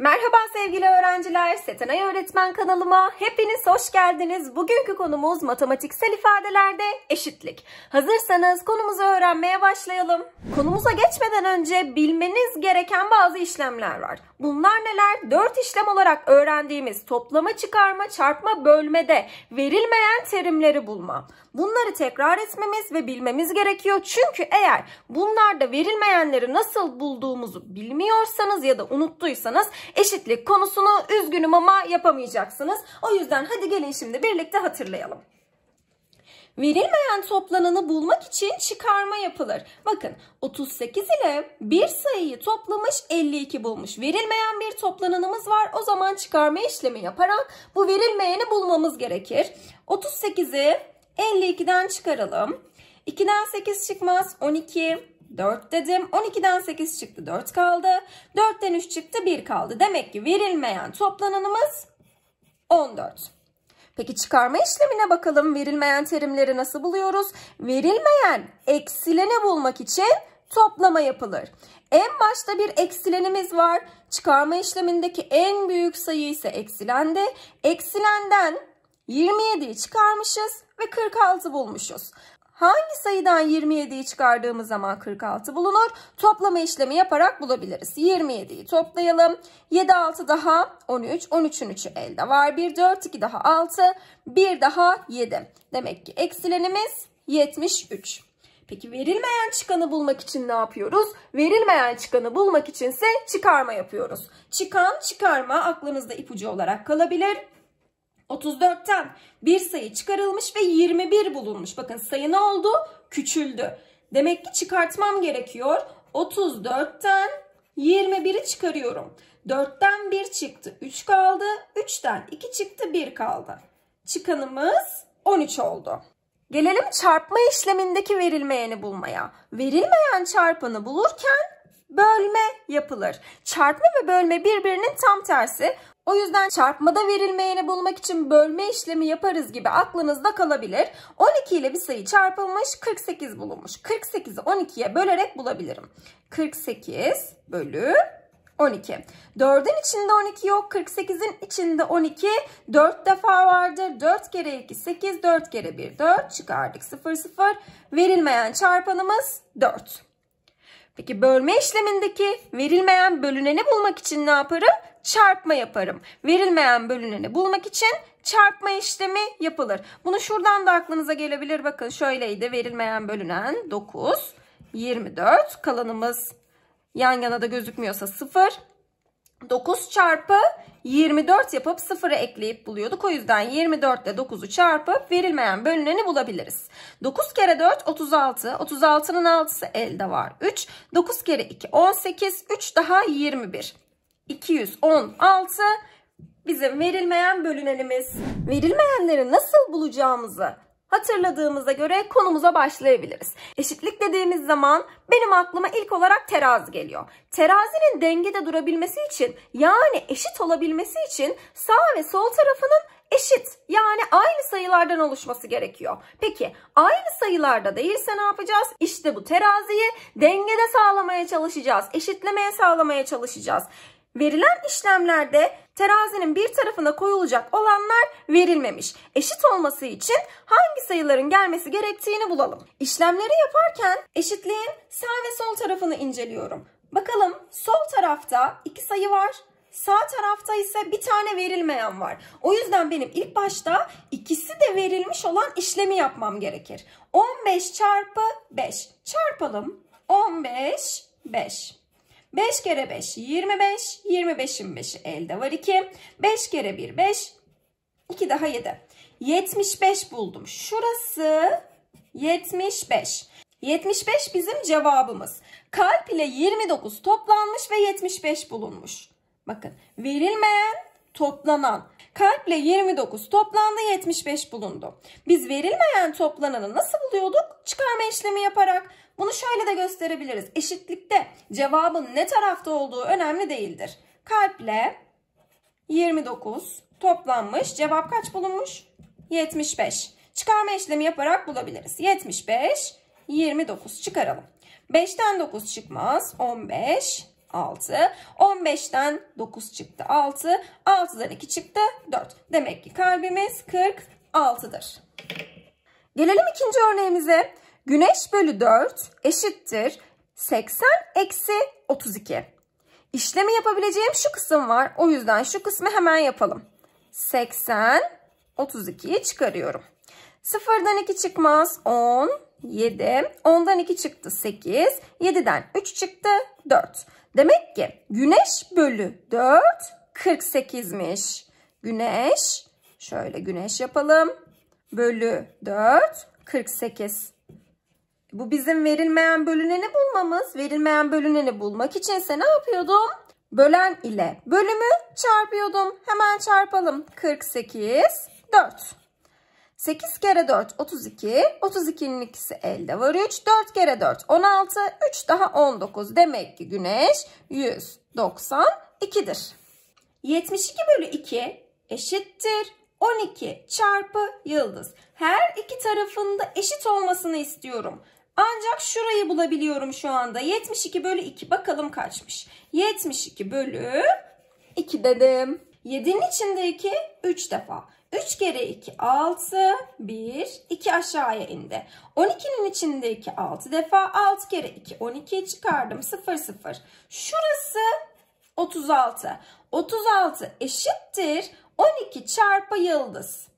Merhaba sevgili öğrenciler, Setenay Öğretmen kanalıma hepiniz hoş geldiniz. Bugünkü konumuz matematiksel ifadelerde eşitlik. Hazırsanız konumuzu öğrenmeye başlayalım. Konumuza geçmeden önce bilmeniz gereken bazı işlemler var. Bunlar neler? 4 işlem olarak öğrendiğimiz toplama, çıkarma, çarpma, bölmede verilmeyen terimleri bulma. Bunları tekrar etmemiz ve bilmemiz gerekiyor. Çünkü eğer bunlarda verilmeyenleri nasıl bulduğumuzu bilmiyorsanız ya da unuttuysanız eşitlik konusunu üzgünüm ama yapamayacaksınız. O yüzden hadi gelin şimdi birlikte hatırlayalım. Verilmeyen toplananı bulmak için çıkarma yapılır. Bakın 38 ile bir sayıyı toplamış 52 bulmuş. Verilmeyen bir toplananımız var. O zaman çıkarma işlemi yaparak bu verilmeyeni bulmamız gerekir. 38'i 52'den çıkaralım. 2'den 8 çıkmaz. 12 4 dedim. 12'den 8 çıktı 4 kaldı. 4'ten 3 çıktı 1 kaldı. Demek ki verilmeyen toplananımız 14. Peki çıkarma işlemine bakalım. Verilmeyen terimleri nasıl buluyoruz? Verilmeyen eksileni bulmak için toplama yapılır. En başta bir eksilenimiz var. Çıkarma işlemindeki en büyük sayı ise eksilendi. Eksilenden 27'yi çıkarmışız ve 46 bulmuşuz hangi sayıdan 27'yi çıkardığımız zaman 46 bulunur. Toplama işlemi yaparak bulabiliriz. 27'yi toplayalım. 7 6 daha 13. 13'ün 3'ü elde var. 1 4 2 daha 6. 1 daha 7. Demek ki eksilenimiz 73. Peki verilmeyen çıkanı bulmak için ne yapıyoruz? Verilmeyen çıkanı bulmak içinse çıkarma yapıyoruz. Çıkan çıkarma aklınızda ipucu olarak kalabilir. 34'ten bir sayı çıkarılmış ve 21 bulunmuş. Bakın sayı ne oldu? Küçüldü. Demek ki çıkartmam gerekiyor. 34'ten 21'i çıkarıyorum. 4'ten 1 çıktı 3 kaldı. 3'ten 2 çıktı 1 kaldı. Çıkanımız 13 oldu. Gelelim çarpma işlemindeki verilmeyeni bulmaya. Verilmeyen çarpanı bulurken bölme yapılır. Çarpma ve bölme birbirinin tam tersi. O yüzden çarpmada verilmeyeni bulmak için bölme işlemi yaparız gibi aklınızda kalabilir. 12 ile bir sayı çarpılmış 48 bulunmuş. 48'i 12'ye bölerek bulabilirim. 48 bölü 12. 4'ün içinde 12 yok. 48'in içinde 12. 4 defa vardır. 4 kere 2 8. 4 kere 1 4. Çıkardık 0 0. Verilmeyen çarpanımız 4. Peki bölme işlemindeki verilmeyen bölüneni bulmak için ne yaparım? Çarpma yaparım. Verilmeyen bölüneni bulmak için çarpma işlemi yapılır. Bunu şuradan da aklınıza gelebilir. Bakın şöyleydi. Verilmeyen bölünen 9, 24. Kalanımız yan yana da gözükmüyorsa 0. 9 çarpı 24 yapıp 0'ı ekleyip buluyorduk. O yüzden 24 ile 9'u çarpıp verilmeyen bölüneni bulabiliriz. 9 kere 4 36. 36'nın 6'sı elde var 3. 9 kere 2 18. 3 daha 21. 216 bizim verilmeyen bölünenimiz. Verilmeyenleri nasıl bulacağımızı Hatırladığımıza göre konumuza başlayabiliriz. Eşitlik dediğimiz zaman benim aklıma ilk olarak terazi geliyor. Terazinin dengede durabilmesi için yani eşit olabilmesi için sağ ve sol tarafının eşit yani aynı sayılardan oluşması gerekiyor. Peki aynı sayılarda değilse ne yapacağız? İşte bu teraziyi dengede sağlamaya çalışacağız. Eşitlemeye sağlamaya çalışacağız. Verilen işlemlerde terazinin bir tarafına koyulacak olanlar verilmemiş. Eşit olması için hangi sayıların gelmesi gerektiğini bulalım. İşlemleri yaparken eşitliğin sağ ve sol tarafını inceliyorum. Bakalım sol tarafta iki sayı var. Sağ tarafta ise bir tane verilmeyen var. O yüzden benim ilk başta ikisi de verilmiş olan işlemi yapmam gerekir. 15 çarpı 5 çarpalım. 15, 5. 5 kere 5 25. 25'in 5'i elde var 2. 5 kere 1 5. 2 daha 7. 75 buldum. Şurası 75. 75 bizim cevabımız. Kalp ile 29 toplanmış ve 75 bulunmuş. Bakın verilmeyen toplanan. Kalp ile 29 toplandı 75 bulundu. Biz verilmeyen toplananı nasıl buluyorduk? Çıkarma işlemi yaparak. Bunu şöyle de gösterebiliriz. Eşitlikte cevabın ne tarafta olduğu önemli değildir. Kalple 29 toplanmış. Cevap kaç bulunmuş? 75. Çıkarma işlemi yaparak bulabiliriz. 75, 29 çıkaralım. 5'ten 9 çıkmaz. 15, 6. 15'ten 9 çıktı 6. 6'dan 2 çıktı 4. Demek ki kalbimiz 46'dır. Gelelim ikinci örneğimize. Güneş bölü 4 eşittir 80 eksi 32. İşlemi yapabileceğim şu kısım var. O yüzden şu kısmı hemen yapalım. 80, 32'yi çıkarıyorum. 0'dan 2 çıkmaz. 10, 7. 10'dan 2 çıktı 8. 7'den 3 çıktı 4. Demek ki güneş bölü 4 48'miş. Güneş şöyle güneş yapalım. Bölü 4 48. Bu bizim verilmeyen bölüneni bulmamız. Verilmeyen bölüneni bulmak için ne yapıyordum? Bölen ile bölümü çarpıyordum. Hemen çarpalım. 48, 4. 8 kere 4, 32. 32'nin ikisi elde var 3. 4 kere 4, 16. 3 daha 19. Demek ki güneş 192'dir. 72 bölü 2 eşittir 12 çarpı yıldız. Her iki tarafında eşit olmasını istiyorum. Ancak şurayı bulabiliyorum şu anda. 72 bölü 2 bakalım kaçmış. 72 bölü 2 dedim. 7'nin içindeki 3 defa. 3 kere 2 6 1 2 aşağıya indi. 12'nin içindeki 6 defa 6 kere 2 12 çıkardım 0 0. Şurası 36. 36 eşittir 12 çarpı yıldız.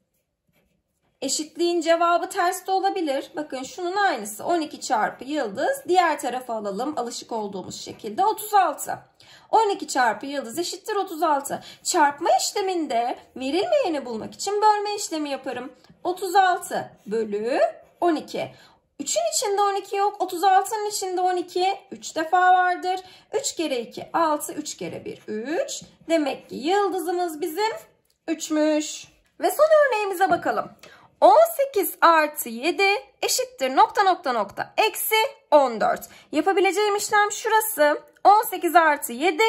Eşitliğin cevabı ters de olabilir. Bakın şunun aynısı 12 çarpı yıldız. Diğer tarafa alalım alışık olduğumuz şekilde 36. 12 çarpı yıldız eşittir 36. Çarpma işleminde verilmeyeni bulmak için bölme işlemi yaparım. 36 bölü 12. 3'ün içinde 12 yok. 36'nın içinde 12. 3 defa vardır. 3 kere 2 6. 3 kere 1 3. Demek ki yıldızımız bizim 3'müş. Ve son örneğimize bakalım. 18 artı 7 eşittir nokta nokta nokta eksi 14. Yapabileceğim işlem şurası 18 artı 7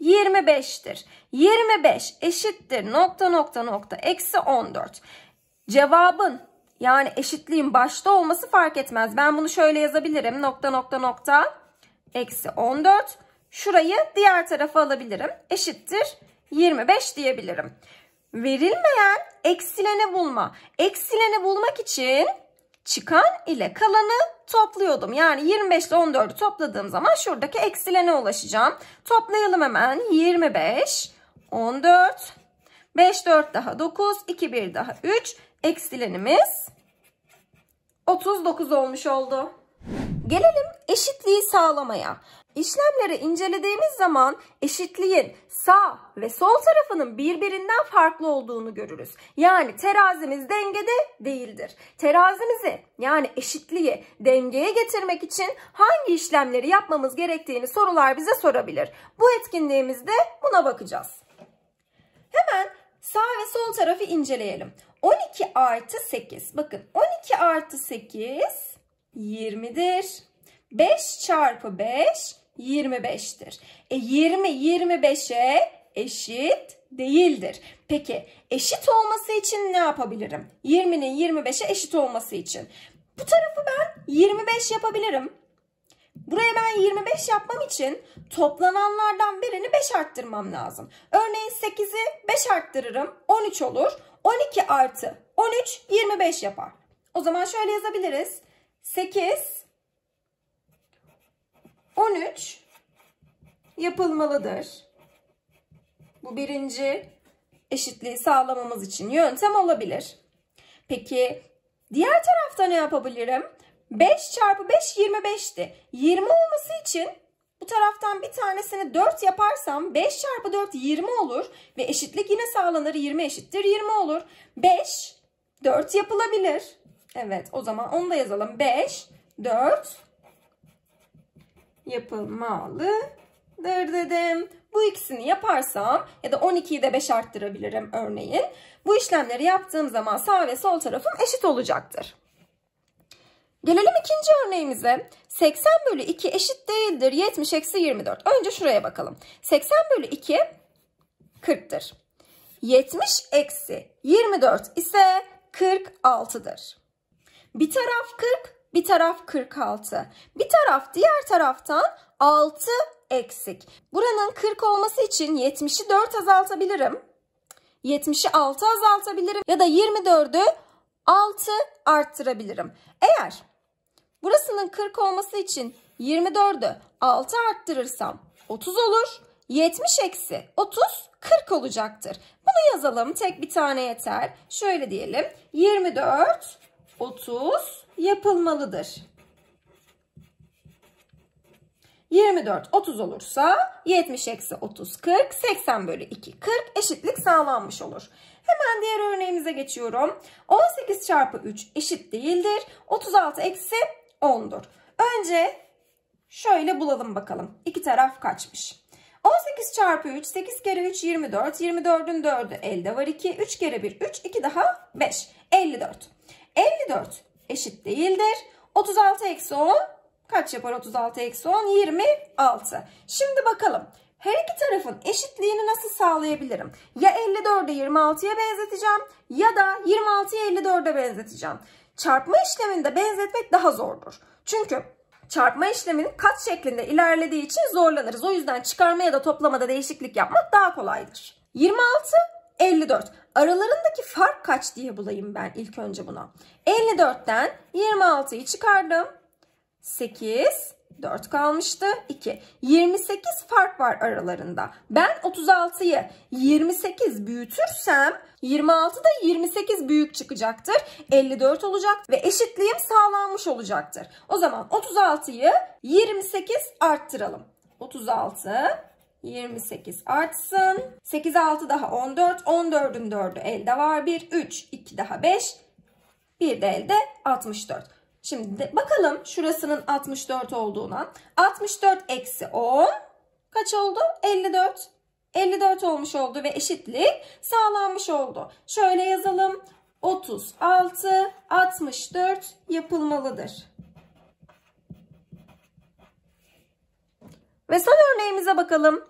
25'tir. 25 eşittir nokta nokta nokta eksi 14. Cevabın yani eşitliğin başta olması fark etmez. Ben bunu şöyle yazabilirim nokta nokta nokta eksi 14. Şurayı diğer tarafa alabilirim eşittir 25 diyebilirim. Verilmeyen eksileni bulma. Eksileni bulmak için çıkan ile kalanı topluyordum. Yani 25 ile 14'ü topladığım zaman şuradaki eksilene ulaşacağım. Toplayalım hemen. 25, 14, 5, 4 daha 9, 2, 1 daha 3. Eksilenimiz 39 olmuş oldu. Gelelim eşitliği sağlamaya. İşlemleri incelediğimiz zaman eşitliğin sağ ve sol tarafının birbirinden farklı olduğunu görürüz. Yani terazimiz dengede değildir. Terazimizi yani eşitliği dengeye getirmek için hangi işlemleri yapmamız gerektiğini sorular bize sorabilir. Bu etkinliğimizde buna bakacağız. Hemen sağ ve sol tarafı inceleyelim. 12 artı 8 bakın 12 artı 8 20'dir. 5 çarpı 5 25'tir. E 20 25'e eşit değildir. Peki eşit olması için ne yapabilirim? 20'nin 25'e eşit olması için. Bu tarafı ben 25 yapabilirim. Buraya ben 25 yapmam için toplananlardan birini 5 arttırmam lazım. Örneğin 8'i 5 arttırırım 13 olur. 12 artı 13 25 yapar. O zaman şöyle yazabiliriz. 8 13 yapılmalıdır. Bu birinci eşitliği sağlamamız için yöntem olabilir. Peki diğer tarafta ne yapabilirim? 5 çarpı 5 25'ti. 20 olması için bu taraftan bir tanesini 4 yaparsam 5 çarpı 4 20 olur. Ve eşitlik yine sağlanır. 20 eşittir 20 olur. 5 4 yapılabilir. Evet o zaman onu da yazalım. 5 4 yapılmalı dedim. Bu ikisini yaparsam ya da 12'yi de 5 arttırabilirim örneğin. Bu işlemleri yaptığım zaman sağ ve sol tarafım eşit olacaktır. Gelelim ikinci örneğimize. 80 bölü 2 eşit değildir 70 eksi 24. Önce şuraya bakalım. 80 bölü 2 40'tır. 70 eksi 24 ise 46'dır. Bir taraf 40, bir taraf 46. Bir taraf diğer taraftan 6 eksik. Buranın 40 olması için 70'i 4 azaltabilirim. 70'i 6 azaltabilirim ya da 24'ü 6 arttırabilirim. Eğer burasının 40 olması için 24'ü 6 arttırırsam 30 olur. 70 eksi 30 40 olacaktır. Bunu yazalım. Tek bir tane yeter. Şöyle diyelim. 24 30 yapılmalıdır. 24 30 olursa 70 eksi 30 40 80 bölü 2 40 eşitlik sağlanmış olur. Hemen diğer örneğimize geçiyorum. 18 çarpı 3 eşit değildir. 36 eksi 10'dur. Önce şöyle bulalım bakalım. İki taraf kaçmış. 18 çarpı 3 8 kere 3 24 24'ün 4'ü elde var 2 3 kere 1 3 2 daha 5 54 54 eşit değildir. 36 eksi 10 kaç yapar 36 eksi 10? 26. Şimdi bakalım. Her iki tarafın eşitliğini nasıl sağlayabilirim? Ya 54'ü 26'ya benzeteceğim ya da 26'ya 54'e benzeteceğim. Çarpma işleminde benzetmek daha zordur. Çünkü çarpma işleminin kat şeklinde ilerlediği için zorlanırız. O yüzden çıkarma ya da toplamada değişiklik yapmak daha kolaydır. 26, 54 aralarındaki fark kaç diye bulayım ben ilk önce buna. 54'ten 26'yı çıkardım. 8, 4 kalmıştı. 2. 28 fark var aralarında. Ben 36'yı 28 büyütürsem 26 da 28 büyük çıkacaktır. 54 olacak ve eşitliğim sağlanmış olacaktır. O zaman 36'yı 28 arttıralım. 36 28 artsın. 8'e 6 daha 14. 14'ün 4'ü elde var. 1, 3, 2 daha 5. bir de elde 64. Şimdi de bakalım şurasının 64 olduğuna. 64 eksi 10 kaç oldu? 54. 54 olmuş oldu ve eşitlik sağlanmış oldu. Şöyle yazalım. 36, 64 yapılmalıdır. Ve son örneğimize bakalım.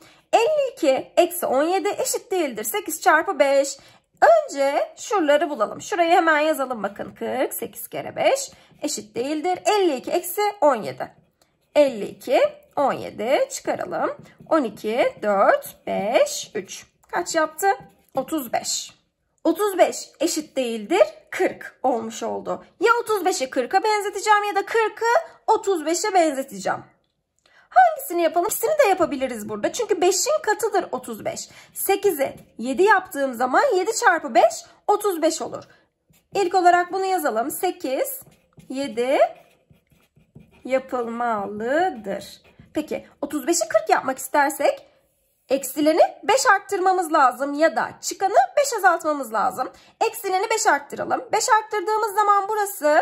52 eksi 17 eşit değildir. 8 çarpı 5. Önce şuraları bulalım. Şurayı hemen yazalım bakın. 40. 8 kere 5 eşit değildir. 52 eksi 17. 52, 17 çıkaralım. 12, 4, 5, 3. Kaç yaptı? 35. 35 eşit değildir 40 olmuş oldu. Ya 35'i 40'a benzeteceğim ya da 40'ı 35'e benzeteceğim. Hangisini yapalım? İkisini de yapabiliriz burada. Çünkü 5'in katıdır 35. 8'i 7 yaptığım zaman 7 çarpı 5 35 olur. İlk olarak bunu yazalım. 8, 7 yapılmalıdır. Peki 35'i 40 yapmak istersek eksileni 5 arttırmamız lazım ya da çıkanı 5 azaltmamız lazım. Eksileni 5 arttıralım. 5 arttırdığımız zaman burası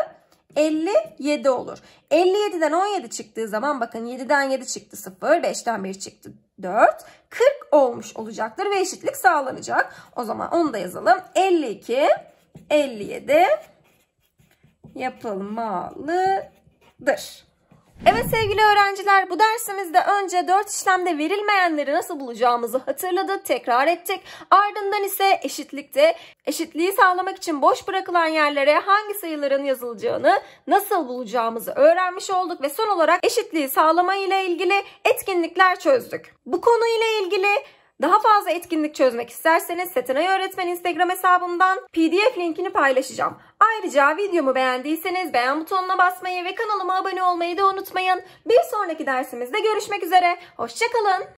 57 olur. 57'den 17 çıktığı zaman bakın 7'den 7 çıktı 0, 5'ten 1 çıktı 4. 40 olmuş olacaktır ve eşitlik sağlanacak. O zaman onu da yazalım. 52, 57 yapılmalıdır. Evet sevgili öğrenciler bu dersimizde önce 4 işlemde verilmeyenleri nasıl bulacağımızı hatırladık, tekrar ettik. Ardından ise eşitlikte eşitliği sağlamak için boş bırakılan yerlere hangi sayıların yazılacağını nasıl bulacağımızı öğrenmiş olduk ve son olarak eşitliği sağlama ile ilgili etkinlikler çözdük. Bu konu ile ilgili daha fazla etkinlik çözmek isterseniz Setenay Öğretmen Instagram hesabımdan pdf linkini paylaşacağım. Ayrıca videomu beğendiyseniz beğen butonuna basmayı ve kanalıma abone olmayı da unutmayın. Bir sonraki dersimizde görüşmek üzere. Hoşçakalın.